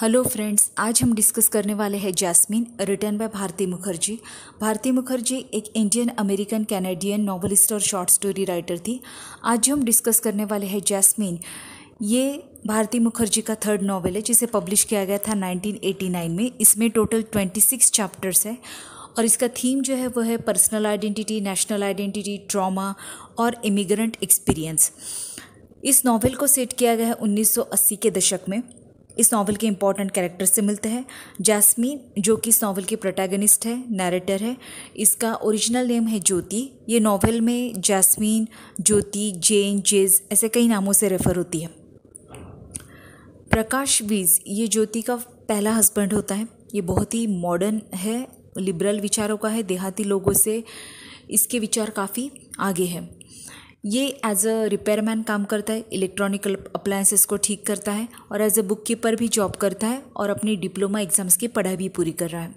hello friends आज हम discuss करने वाले हैं Jasmine written by Bharati Mukherjee Bharati Mukherjee एक इंडियन अमेरिकन कैनेडियन नॉवलिस्ट और शॉर्ट स्टोरी राइटर थी आज हम डिस्कस करने वाले हैं जैस्मिन ये भारती मुखर्जी का थर्ड नॉवल है जिसे पब्लिश किया गया था 1989 में इसमें टोटल 26 चैप्टर्स है और इसका थीम जो है वो है personal identity national identity trauma और इमिग्रेंट एक्सपीरियंस इस नॉवल को सेट किया गया है 1980 के दशक में इस नावल के इम्पॉर्टेंट कैरेक्टर से मिलते हैं जैस्मीन जो कि इस नावल की प्रोटैगनिस्ट है नैरेटर है इसका ओरिजिनल नेम है ज्योति ये नावल में जैस्मीन ज्योति जेन जेज ऐसे कई नामों से रेफ़र होती है प्रकाश वीज ये ज्योति का पहला हस्बैंड होता है ये बहुत ही मॉडर्न है लिबरल विचारों का है देहाती लोगों से इसके विचार काफ़ी आगे हैं ये एज अ रिपेयरमैन काम करता है इलेक्ट्रॉनिक अप्लायंसेस को ठीक करता है और एज अ बुक कीपर भी जॉब करता है और अपनी डिप्लोमा एग्ज़ाम्स की पढ़ाई भी पूरी कर रहा है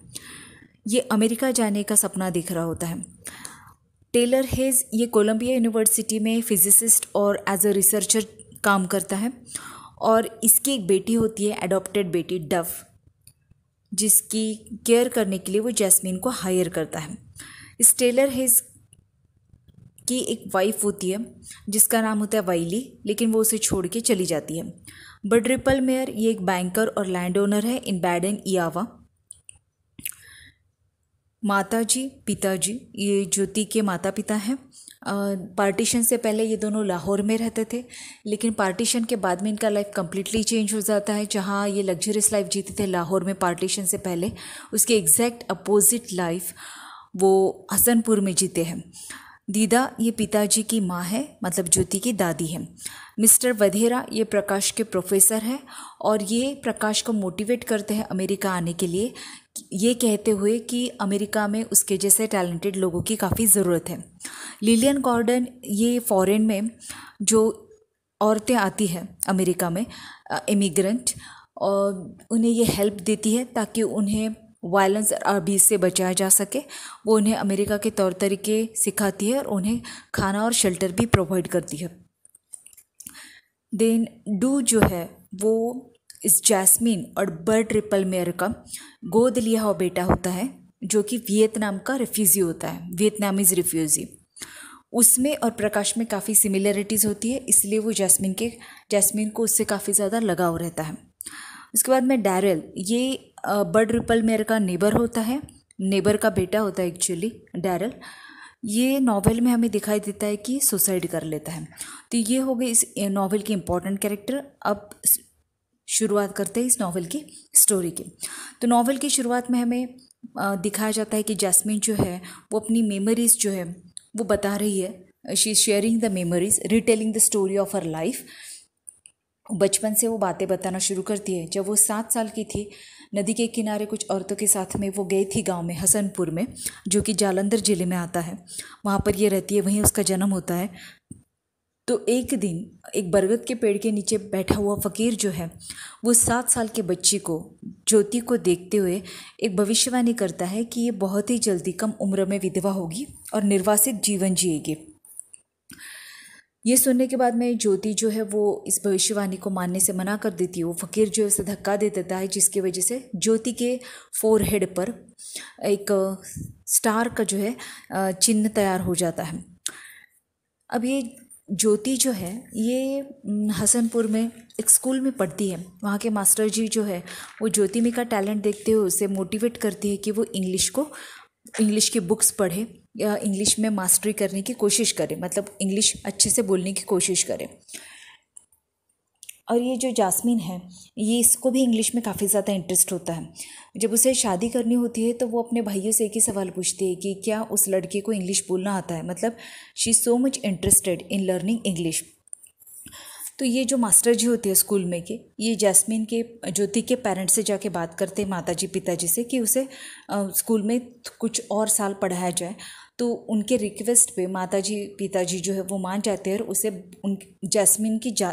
ये अमेरिका जाने का सपना देख रहा होता है टेलर हेज ये कोलंबिया यूनिवर्सिटी में फिजिसिस्ट और एज अ रिसर्चर काम करता है और इसकी एक बेटी होती है एडॉप्टेड बेटी डव जिसकी केयर करने के लिए वो जैस्मीन को हायर करता है इस टेलर हेज की एक वाइफ होती है जिसका नाम होता है वाइली लेकिन वो उसे छोड़ के चली जाती है रिपल मेयर ये एक बैंकर और लैंड ओनर है इन बैडन इयावा जी पिताजी ये ज्योति के माता पिता हैं पार्टीशन से पहले ये दोनों लाहौर में रहते थे लेकिन पार्टीशन के बाद में इनका लाइफ कम्प्लीटली चेंज हो जाता है जहाँ ये लग्जरियस लाइफ जीते थे लाहौर में पार्टीशन से पहले उसके एग्जैक्ट अपोजिट लाइफ वो हसनपुर में जीते हैं दीदा ये पिताजी की माँ है मतलब ज्योति की दादी है मिस्टर वधेरा ये प्रकाश के प्रोफेसर है और ये प्रकाश को मोटिवेट करते हैं अमेरिका आने के लिए ये कहते हुए कि अमेरिका में उसके जैसे टैलेंटेड लोगों की काफ़ी ज़रूरत है लिलियन गॉर्डन ये फॉरेन में जो औरतें आती हैं अमेरिका में इमिग्रेंट और उन्हें ये हेल्प देती है ताकि उन्हें वायलेंस अभी से बचाया जा सके वो उन्हें अमेरिका के तौर तरीके सिखाती है और उन्हें खाना और शेल्टर भी प्रोवाइड करती है देन डू जो है वो इस जैस्मिन और बर्ड रिपल मेयर का गोद लिया हुआ बेटा होता है जो कि वियतनाम का रिफ्यूज़ी होता है वियतनामीज रिफ्यूज़ी उसमें और प्रकाश में काफ़ी सिमिलरिटीज़ होती है इसलिए वो जैस्मिन के जैस्मिन को उससे काफ़ी ज़्यादा लगाव रहता है उसके बाद में डैरल ये बर्ड रिपल मेयर का नेबर होता है नेबर का बेटा होता है एक्चुअली डैरल ये नावल में हमें दिखाई देता है कि सुसाइड कर लेता है तो ये हो गई इस नावल की इम्पोर्टेंट कैरेक्टर अब शुरुआत करते हैं इस नावल की स्टोरी की तो नावल की शुरुआत में हमें दिखाया जाता है कि जैस्मिन जो है वो अपनी मेमोरीज़ जो है वो बता रही है she is sharing the memories retelling the story of her life बचपन से वो बातें बताना शुरू करती है जब वो सात साल की थी नदी के किनारे कुछ औरतों के साथ में वो गई थी गांव में हसनपुर में जो कि जालंधर ज़िले में आता है वहाँ पर ये रहती है वहीं उसका जन्म होता है तो एक दिन एक बरगद के पेड़ के नीचे बैठा हुआ फ़कीर जो है वो सात साल के बच्ची को ज्योति को देखते हुए एक भविष्यवाणी करता है कि ये बहुत ही जल्दी कम उम्र में विधवा होगी और निर्वासित जीवन जिएगी ये सुनने के बाद में ज्योति जो है वो इस भविष्यवाणी को मानने से मना कर देती है वो फ़कीर जो है उसे धक्का दे देता है जिसकी वजह से ज्योति के फोरहेड पर एक स्टार का जो है चिन्ह तैयार हो जाता है अब ये ज्योति जो है ये हसनपुर में एक स्कूल में पढ़ती है वहाँ के मास्टर जी जो है वो ज्योति में का टैलेंट देखते हुए उसे मोटिवेट करती है कि वो इंग्लिश को इंग्लिश की बुक्स पढ़े इंग्लिश में मास्टरी करने की कोशिश करें मतलब इंग्लिश अच्छे से बोलने की कोशिश करें और ये जो जासमीन है ये इसको भी इंग्लिश में काफ़ी ज़्यादा इंटरेस्ट होता है जब उसे शादी करनी होती है तो वो अपने भाइयों से एक ही सवाल पूछती है कि क्या उस लड़के को इंग्लिश बोलना आता है मतलब she so much interested in learning English तो ये जो मास्टर जी होते हैं स्कूल में के ये जैस्मिन के ज्योति के पेरेंट्स से जाके बात करते हैं माता जी पिताजी से कि उसे स्कूल में कुछ और साल पढ़ाया जाए तो उनके रिक्वेस्ट पे माता जी पिताजी जो है वो मान जाते हैं और उसे उन जैस्मिन की जा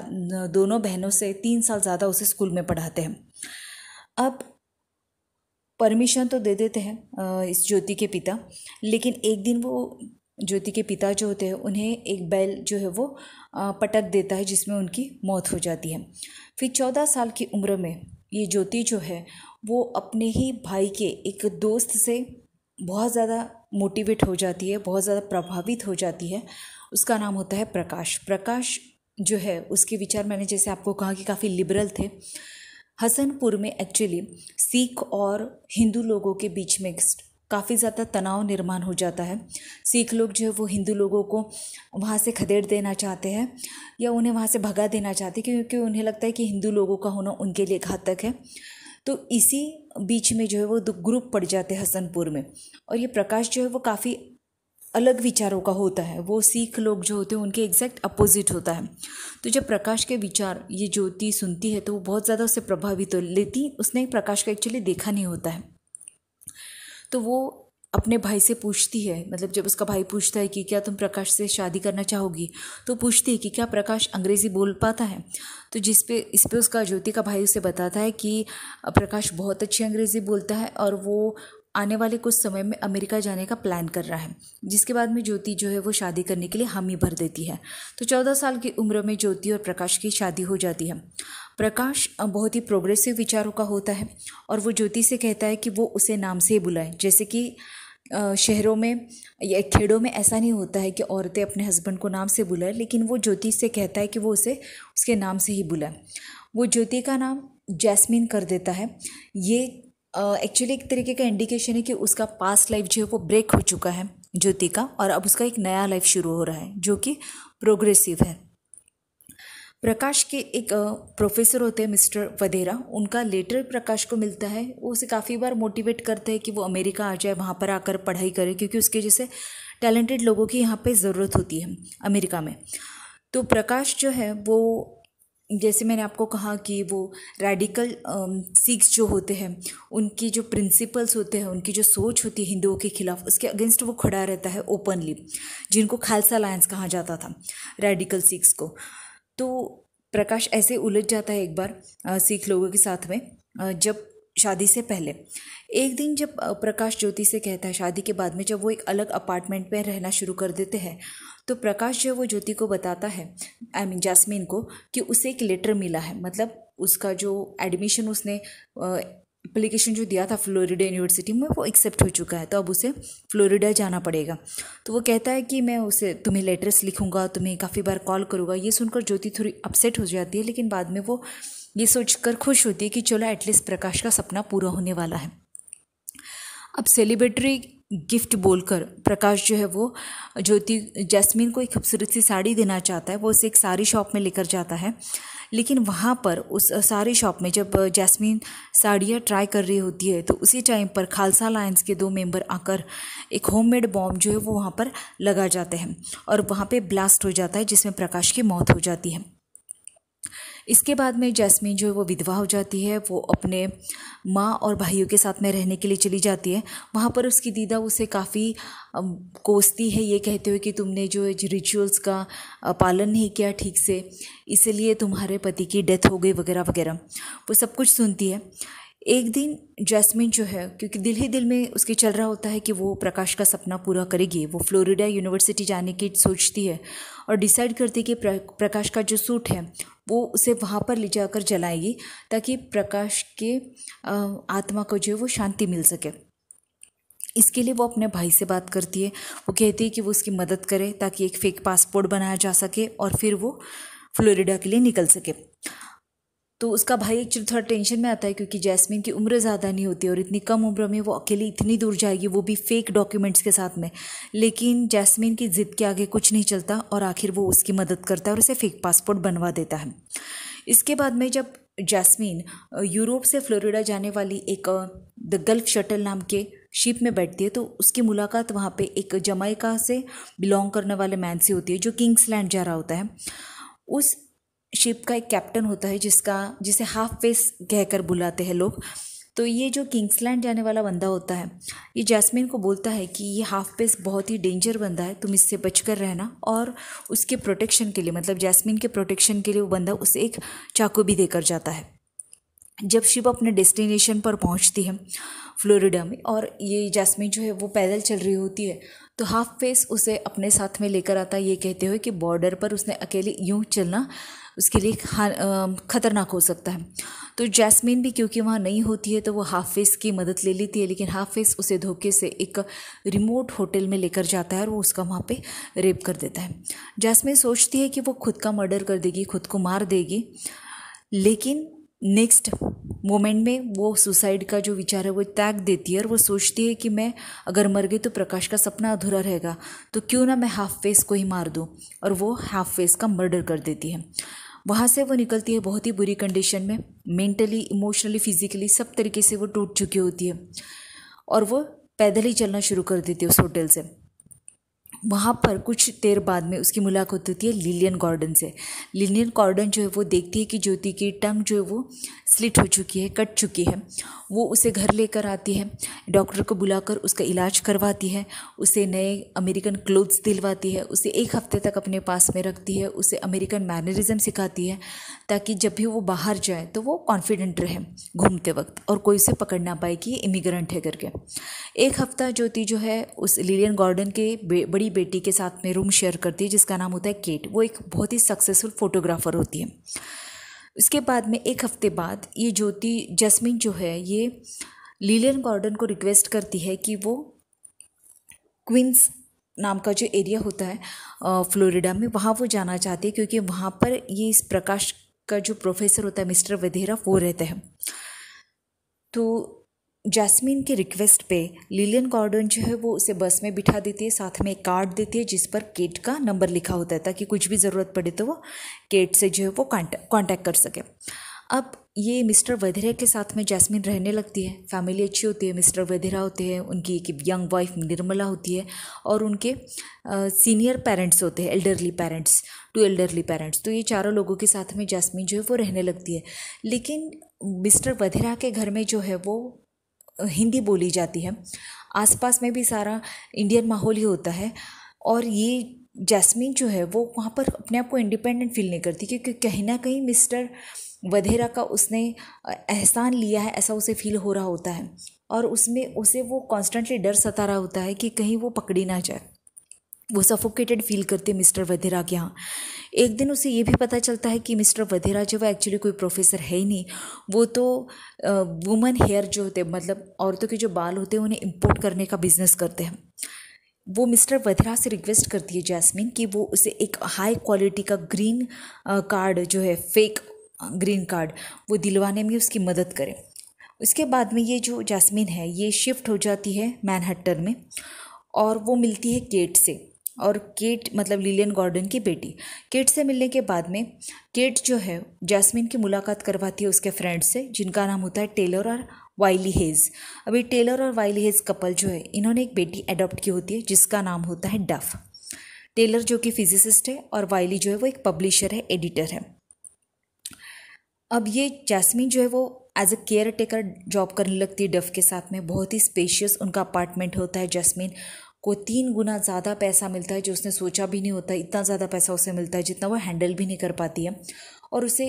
दोनों बहनों से तीन साल ज़्यादा उसे स्कूल में पढ़ाते हैं अब परमिशन तो दे देते हैं इस ज्योति के पिता लेकिन एक दिन वो ज्योति के पिता जो होते हैं उन्हें एक बैल जो है वो पटक देता है जिसमें उनकी मौत हो जाती है फिर चौदह साल की उम्र में ये ज्योति जो है वो अपने ही भाई के एक दोस्त से बहुत ज़्यादा मोटिवेट हो जाती है बहुत ज़्यादा प्रभावित हो जाती है उसका नाम होता है प्रकाश प्रकाश जो है उसके विचार मैंने जैसे आपको कहा कि काफ़ी लिबरल थे हसनपुर में एक्चुअली सिख और हिंदू लोगों के बीच में काफ़ी ज़्यादा तनाव निर्माण हो जाता है सिख लोग जो है वो हिंदू लोगों को वहाँ से खदेड़ देना चाहते हैं या उन्हें वहाँ से भगा देना चाहते हैं क्योंकि उन्हें लगता है कि हिंदू लोगों का होना उनके लिए घातक है तो इसी बीच में जो है वो ग्रुप पड़ जाते हैं हसनपुर में और ये प्रकाश जो है वो काफ़ी अलग विचारों का होता है वो सिख लोग जो होते हैं उनके एग्जैक्ट अपोजिट होता है तो जब प्रकाश के विचार ये ज्योति सुनती है तो वो बहुत ज़्यादा उससे प्रभावित हो लेती उसने प्रकाश का एक्चुअली देखा नहीं होता है तो वो अपने भाई से पूछती है मतलब जब उसका भाई पूछता है कि क्या तुम प्रकाश से शादी करना चाहोगी तो पूछती है कि क्या प्रकाश अंग्रेज़ी बोल पाता है तो जिस पे इस पे उसका ज्योति का भाई उसे बताता है कि प्रकाश बहुत अच्छी अंग्रेज़ी बोलता है और वो आने वाले कुछ समय में अमेरिका जाने का प्लान कर रहा है जिसके बाद में ज्योति जो है वो शादी करने के लिए हामी भर देती है तो चौदह साल की उम्र में ज्योति और प्रकाश की शादी हो जाती है प्रकाश बहुत ही प्रोग्रेसिव विचारों का होता है और वो ज्योति से कहता है कि वो उसे नाम से ही बुलाए जैसे कि शहरों में या खेड़ों में ऐसा नहीं होता है कि औरतें अपने हस्बैंड को नाम से बुलाए लेकिन वो ज्योति से कहता है कि वो उसे उसके नाम से ही बुलाए वो ज्योति का नाम जैस्मिन कर देता है ये एक्चुअली एक तरीके का इंडिकेशन है कि उसका पास्ट लाइफ जो है वो ब्रेक हो चुका है ज्योति का और अब उसका एक नया लाइफ शुरू हो रहा है जो कि प्रोग्रेसिव है प्रकाश के एक प्रोफेसर होते हैं मिस्टर वधेरा उनका लेटर प्रकाश को मिलता है वो उसे काफ़ी बार मोटिवेट करता है कि वो अमेरिका आ जाए वहाँ पर आकर पढ़ाई करे क्योंकि उसके जैसे टैलेंटेड लोगों की यहाँ पे ज़रूरत होती है अमेरिका में तो प्रकाश जो है वो जैसे मैंने आपको कहा कि वो रेडिकल सिख्स जो होते हैं उनकी जो प्रिंसिपल्स होते हैं उनकी जो सोच होती है हिंदुओं के खिलाफ उसके अगेंस्ट वो खड़ा रहता है ओपनली जिनको खालसा अलायंस कहा जाता था रेडिकल सिख्स को तो प्रकाश ऐसे उलझ जाता है एक बार सिख लोगों के साथ में जब शादी से पहले एक दिन जब प्रकाश ज्योति से कहता है शादी के बाद में जब वो एक अलग अपार्टमेंट में रहना शुरू कर देते हैं तो प्रकाश जो है वो ज्योति को बताता है आई मीन जासमीन को कि उसे एक लेटर मिला है मतलब उसका जो एडमिशन उसने अप्लीकेशन जो दिया था फ्लोरिडा यूनिवर्सिटी में वो एक्सेप्ट हो चुका है तो अब उसे फ्लोरिडा जाना पड़ेगा तो वो कहता है कि मैं उसे तुम्हें लेटर्स लिखूंगा तुम्हें काफ़ी बार कॉल करूँगा ये सुनकर ज्योति थोड़ी अपसेट हो जाती है लेकिन बाद में वो ये सोचकर खुश होती है कि चलो एटलीस्ट प्रकाश का सपना पूरा होने वाला है अब सेलिब्रेटरी गिफ्ट बोलकर प्रकाश जो है वो ज्योति जैस्मिन को एक खूबसूरत सी साड़ी देना चाहता है वो उसे एक साड़ी शॉप में लेकर जाता है लेकिन वहाँ पर उस साड़ी शॉप में जब जैस्मिन साड़ियाँ ट्राई कर रही होती है तो उसी टाइम पर खालसा लाइन्स के दो मेंबर आकर एक होममेड बॉम्ब जो है वो वहाँ पर लगा जाते हैं और वहाँ पे ब्लास्ट हो जाता है जिसमें प्रकाश की मौत हो जाती है इसके बाद में जैस्मीन जो है वो विधवा हो जाती है वो अपने माँ और भाइयों के साथ में रहने के लिए चली जाती है वहाँ पर उसकी दीदा उसे काफ़ी कोसती है ये कहते हुए कि तुमने जो रिचुअल्स का पालन नहीं किया ठीक से इसलिए तुम्हारे पति की डेथ हो गई वगैरह वगैरह वो सब कुछ सुनती है एक दिन जैस्मिन जो है क्योंकि दिल ही दिल में उसके चल रहा होता है कि वो प्रकाश का सपना पूरा करेगी वो फ्लोरिडा यूनिवर्सिटी जाने की सोचती है और डिसाइड करती है कि प्रकाश का जो सूट है वो उसे वहाँ पर ले जाकर जलाएगी ताकि प्रकाश के आत्मा को जो है वो शांति मिल सके इसके लिए वो अपने भाई से बात करती है वो कहती है कि वो उसकी मदद करे ताकि एक फेक पासपोर्ट बनाया जा सके और फिर वो फ्लोरिडा के लिए निकल सके तो उसका भाई एक्चुअली थोड़ा टेंशन में आता है क्योंकि जैस्मिन की उम्र ज़्यादा नहीं होती और इतनी कम उम्र में वो अकेली इतनी दूर जाएगी वो भी फेक डॉक्यूमेंट्स के साथ में लेकिन जैस्मिन की ज़िद के आगे कुछ नहीं चलता और आखिर वो उसकी मदद करता है और उसे फेक पासपोर्ट बनवा देता है इसके बाद में जब जैस्मिन यूरोप से फ्लोरिडा जाने वाली एक द गल्फ शटल नाम के शिप में बैठती है तो उसकी मुलाकात वहाँ पे एक जमैका से बिलोंग करने वाले मैन से होती है जो किंग्सलैंड जा रहा होता है उस शिप का एक कैप्टन होता है जिसका जिसे हाफ फेस कहकर बुलाते हैं लोग तो ये जो किंग्सलैंड जाने वाला बंदा होता है ये जैस्मिन को बोलता है कि ये हाफ फेस बहुत ही डेंजर बंदा है तुम इससे बचकर रहना और उसके प्रोटेक्शन के लिए मतलब जैस्मिन के प्रोटेक्शन के लिए वो बंदा उसे एक चाकू भी देकर जाता है जब शिप अपने डेस्टिनेशन पर पहुंचती है फ्लोरिडा में और ये जैस्मिन जो है वो पैदल चल रही होती है तो हाफ फेस उसे अपने साथ में लेकर आता है ये कहते हुए कि बॉर्डर पर उसने अकेले यूँ चलना उसके लिए ख़तरनाक हो सकता है तो जैस्मिन भी क्योंकि वहाँ नहीं होती है तो वो हाफिज़ की मदद ले लेती है लेकिन हाफिज़ उसे धोखे से एक रिमोट होटल में लेकर जाता है और वो उसका वहाँ पे रेप कर देता है जैस्मिन सोचती है कि वो खुद का मर्डर कर देगी खुद को मार देगी लेकिन नेक्स्ट मोमेंट में वो सुसाइड का जो विचार है वो त्याग देती है और वो सोचती है कि मैं अगर मर गई तो प्रकाश का सपना अधूरा रहेगा तो क्यों ना मैं हाफ फेस को ही मार दूँ और वो हाफ फेस का मर्डर कर देती है वहाँ से वो निकलती है बहुत ही बुरी कंडीशन में मेंटली इमोशनली फिजिकली सब तरीके से वो टूट चुकी होती है और वो पैदल ही चलना शुरू कर देती है उस होटल से वहाँ पर कुछ देर बाद में उसकी मुलाकात होती है लिलियन गॉर्डन से लिलियन गॉर्डन जो है वो देखती है कि ज्योति की टंग जो है वो स्लिट हो चुकी है कट चुकी है वो उसे घर लेकर आती है डॉक्टर को बुलाकर उसका इलाज करवाती है उसे नए अमेरिकन क्लोथ्स दिलवाती है उसे एक हफ्ते तक अपने पास में रखती है उसे अमेरिकन मैनरिज़म सिखाती है ताकि जब भी वो बाहर जाए तो वो कॉन्फिडेंट रहे घूमते वक्त और कोई उसे पकड़ ना पाए कि इमिग्रेंट है करके एक हफ्ता ज्योति जो है उस लिलियन गॉर्डन के बड़ी बेटी के साथ में रूम शेयर करती है जिसका नाम होता है केट वो एक बहुत ही सक्सेसफुल फोटोग्राफर होती है उसके बाद में एक हफ्ते बाद ये ज्योति जस्मिन जो है ये लीलियन गॉर्डन को रिक्वेस्ट करती है कि वो क्वींस नाम का जो एरिया होता है फ्लोरिडा में वहाँ वो जाना चाहती है क्योंकि वहाँ पर ये इस प्रकाश का जो प्रोफेसर होता है मिस्टर वधेरा वो रहते हैं तो जैस्मिन के रिक्वेस्ट पे लिलियन गॉर्डन जो है वो उसे बस में बिठा देती है साथ में एक कार्ड देती है जिस पर केट का नंबर लिखा होता है ताकि कुछ भी ज़रूरत पड़े तो वो केट से जो है वो कांटेक्ट कर सके अब ये मिस्टर वधेरा के साथ में जैस्मिन रहने लगती है फैमिली अच्छी होती है मिस्टर वधेरा होते हैं उनकी एक यंग वाइफ निर्मला होती है और उनके सीनियर पेरेंट्स होते हैं elderly parents two elderly parents तो ये चारों लोगों के साथ में जैस्मिन जो है वो रहने लगती है लेकिन मिस्टर वधेरा के घर में जो है वो हिंदी बोली जाती है आसपास में भी सारा इंडियन माहौल ही होता है और ये जैस्मिन जो है वो वहाँ पर अपने आप को इंडिपेंडेंट फील नहीं करती क्योंकि कहीं ना कहीं मिस्टर वधेरा का उसने एहसान लिया है ऐसा उसे फील हो रहा होता है और उसमें उसे वो कॉन्स्टेंटली डर सता रहा होता है कि कहीं वो पकड़ी ना जाए वो सफोकेटेड फील करते मिस्टर वधेरा के यहाँ एक दिन उसे ये भी पता चलता है कि मिस्टर वधेरा जो है एक्चुअली कोई प्रोफेसर है ही नहीं वो तो वुमन हेयर जो होते मतलब औरतों के जो बाल होते हैं उन्हें इम्पोर्ट करने का बिजनेस करते हैं वो मिस्टर वधेरा से रिक्वेस्ट करती है जैस्मिन कि वो उसे एक हाई क्वालिटी का ग्रीन कार्ड जो है फेक ग्रीन कार्ड वो दिलवाने में उसकी मदद करें उसके बाद में ये जो जैस्मिन है ये शिफ्ट हो जाती है मैनहट्टन में और वो मिलती है केट से और केट मतलब लिलियन गॉर्डन की बेटी केट से मिलने के बाद में केट जो है जैस्मिन की मुलाकात करवाती है उसके फ्रेंड से जिनका नाम होता है टेलर और वाइली हेज अभी टेलर और वाइली हेज कपल जो है इन्होंने एक बेटी अडॉप्ट की होती है जिसका नाम होता है डफ टेलर जो कि फिजिसिस्ट है और वाइली जो है वो एक पब्लिशर है एडिटर है अब ये जैस्मिन जो है वो as a caretaker job करने लगती है डफ के साथ में बहुत ही स्पेशियस उनका अपार्टमेंट होता है जैस्मिन को तीन गुना ज़्यादा पैसा मिलता है जो उसने सोचा भी नहीं होता इतना ज़्यादा पैसा उसे मिलता है जितना वो हैंडल भी नहीं कर पाती है और उसे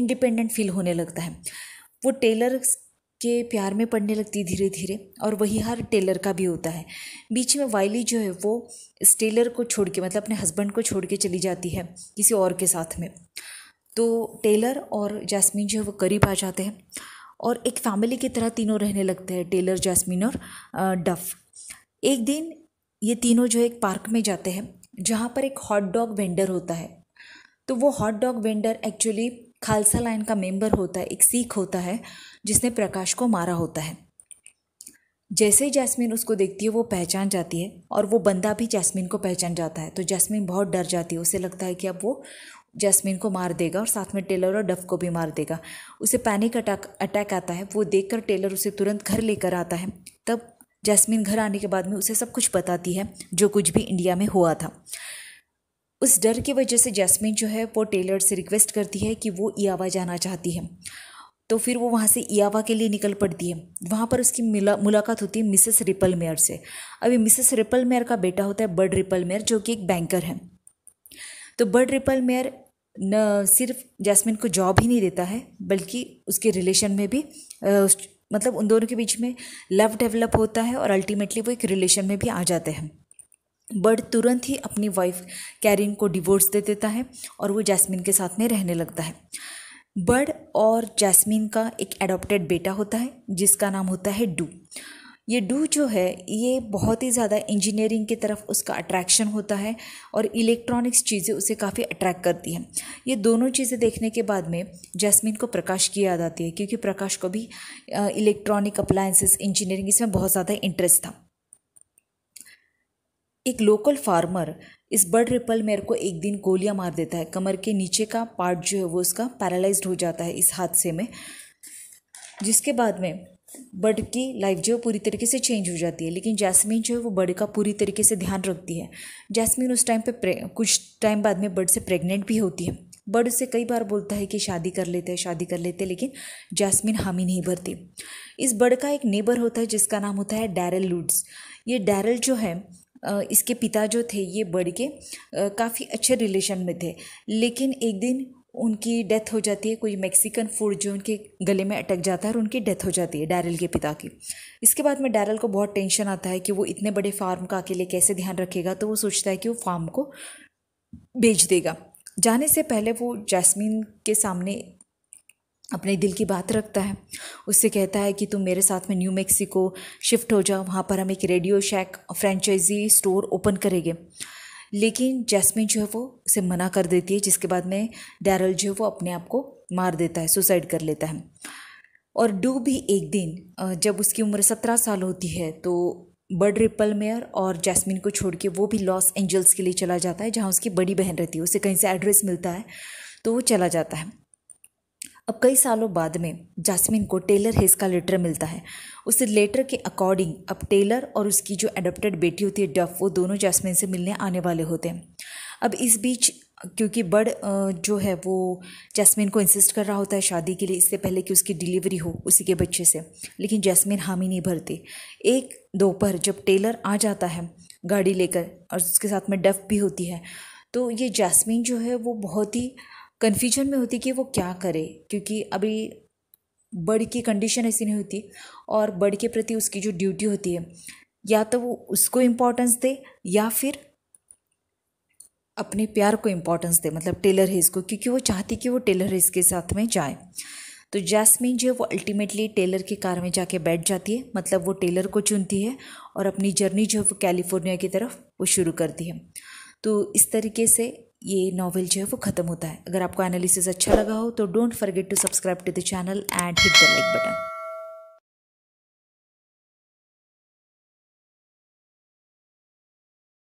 इंडिपेंडेंट फील होने लगता है वो टेलर के प्यार में पड़ने लगती धीरे धीरे और वही हर टेलर का भी होता है बीच में वाइली जो है वो इस टेलर को छोड़ के मतलब अपने हस्बैंड को छोड़ के चली जाती है किसी और के साथ में तो टेलर और जैस्मीन जो है वो करीब आ जाते हैं और एक फैमिली की तरह तीनों रहने लगते हैं टेलर जैस्मीन और डफ़ एक दिन ये तीनों जो एक पार्क में जाते हैं जहाँ पर एक हॉट डॉग वेंडर होता है तो वो hot dog vendor actually Khalsa line का मेंबर होता है एक सीख होता है जिसने प्रकाश को मारा होता है जैसे ही जैस्मिन उसको देखती है वो पहचान जाती है और वो बंदा भी जैस्मिन को पहचान जाता है तो जैस्मिन बहुत डर जाती है उसे लगता है कि अब वो जैस्मिन को मार देगा और साथ में टेलर और डफ को भी मार देगा उसे पैनिक अटैक अटैक आता है वो देखकर टेलर उसे तुरंत घर लेकर आता है तब जैस्मिन घर आने के बाद में उसे सब कुछ बताती है जो कुछ भी इंडिया में हुआ था उस डर की वजह से जैस्मिन जो है वो टेलर से रिक्वेस्ट करती है कि वो इयावा जाना चाहती है तो फिर वो वहाँ से इयावा के लिए निकल पड़ती है वहाँ पर उसकी मिला मुलाकात होती है मिसेस रिपल मेयर से अभी मिसेस रिपल मेयर का बेटा होता है बर्ड रिपल मेयर जो कि एक बैंकर है तो बर्ड रिपल मेयर न सिर्फ जैस्मिन को जॉब ही नहीं देता है बल्कि उसके रिलेशन में भी मतलब उन दोनों के बीच में लव डेवलप होता है और अल्टीमेटली वो एक रिलेशन में भी आ जाते हैं बर्ड तुरंत ही अपनी वाइफ कैरिन को डिवोर्स दे देता है और वो जैस्मिन के साथ में रहने लगता है बर्ड और जैस्मिन का एक एडॉप्टेड बेटा होता है जिसका नाम होता है डू ये डू जो है ये बहुत ही ज़्यादा इंजीनियरिंग की तरफ उसका अट्रैक्शन होता है और इलेक्ट्रॉनिक्स चीज़ें उसे काफ़ी अट्रैक्ट करती हैं ये दोनों चीज़ें देखने के बाद में जैस्मिन को प्रकाश की याद आती है क्योंकि प्रकाश को भी इलेक्ट्रॉनिक अप्लायंसेस इंजीनियरिंग इसमें बहुत ज़्यादा इंटरेस्ट था एक लोकल फार्मर इस बर्ड रिपल मेयर को एक दिन गोलियां मार देता है कमर के नीचे का पार्ट जो है वो उसका पैरालाइज हो जाता है इस हादसे में जिसके बाद में बर्ड की लाइफ जो है पूरी तरीके से चेंज हो जाती है लेकिन जैस्मीन जो है वो बर्ड का पूरी तरीके से ध्यान रखती है जैस्मीन उस टाइम पे कुछ टाइम बाद में बर्ड से प्रेग्नेंट भी होती है बर्ड से कई बार बोलता है कि शादी कर लेते हैं शादी कर लेते हैं लेकिन जैस्मिन हामी नहीं भरती इस बर्ड का एक नेबर होता है जिसका नाम होता है डैरल लूड्स ये डैरल जो है इसके पिता जो थे ये बर्ड के काफ़ी अच्छे रिलेशन में थे लेकिन एक दिन उनकी डेथ हो जाती है कोई मैक्सिकन फूड जो उनके गले में अटक जाता है और उनकी डेथ हो जाती है डैरल के पिता की इसके बाद में डैरल को बहुत टेंशन आता है कि वो इतने बड़े फार्म का अकेले कैसे ध्यान रखेगा तो वो सोचता है कि वो फार्म को बेच देगा जाने से पहले वो जैस्मिन के सामने अपने दिल की बात रखता है उससे कहता है कि तुम मेरे साथ में न्यू मेक्सिको शिफ्ट हो जाओ वहाँ पर हम एक Radio Shack franchisee store open करेंगे लेकिन जैस्मिन जो है वो उसे मना कर देती है जिसके बाद में डैरल जो है वो अपने आप को मार देता है सुसाइड कर लेता है और डू भी एक दिन जब उसकी उम्र सत्रह साल होती है तो बर्ड रिपल मेयर और जैस्मिन को छोड़ के वो भी लॉस एंजल्स के लिए चला जाता है जहाँ उसकी बड़ी बहन रहती है उसे कहीं से एड्रेस मिलता है तो वो चला जाता है अब कई सालों बाद में जासमिन को टेलर हेस का लेटर मिलता है उस लेटर के अकॉर्डिंग अब टेलर और उसकी जो एडोप्टेड बेटी होती है डफ वो दोनों जासमिन से मिलने आने वाले होते हैं अब इस बीच क्योंकि बर्ड जो है वो जैस्मिन को इंसिस्ट कर रहा होता है शादी के लिए इससे पहले कि उसकी डिलीवरी हो उसी के बच्चे से लेकिन जैस्मिन हामी नहीं भरती एक दोपहर जब टेलर आ जाता है गाड़ी लेकर और उसके साथ में डफ भी होती है तो ये जैस्मिन जो है वो बहुत ही कन्फ्यूजन में होती कि वो क्या करे क्योंकि अभी बर्ड की कंडीशन ऐसी नहीं होती और बर्ड के प्रति उसकी जो ड्यूटी होती है या तो वो उसको इम्पोर्टेंस दे या फिर अपने प्यार को इम्पोर्टेंस दे मतलब टेलर है इसको क्योंकि वो चाहती कि वो टेलर है इसके साथ में जाए तो जैस्मिन जो है वो अल्टीमेटली टेलर की कार में जाके बैठ जाती है मतलब वो टेलर को चुनती है और अपनी जर्नी जो है वो कैलिफोर्निया की तरफ वो शुरू करती है तो इस तरीके से ये नॉवल जो है वो ख़त्म होता है अगर आपको एनालिसिस अच्छा लगा हो तो don't forget to subscribe to the channel and hit the like button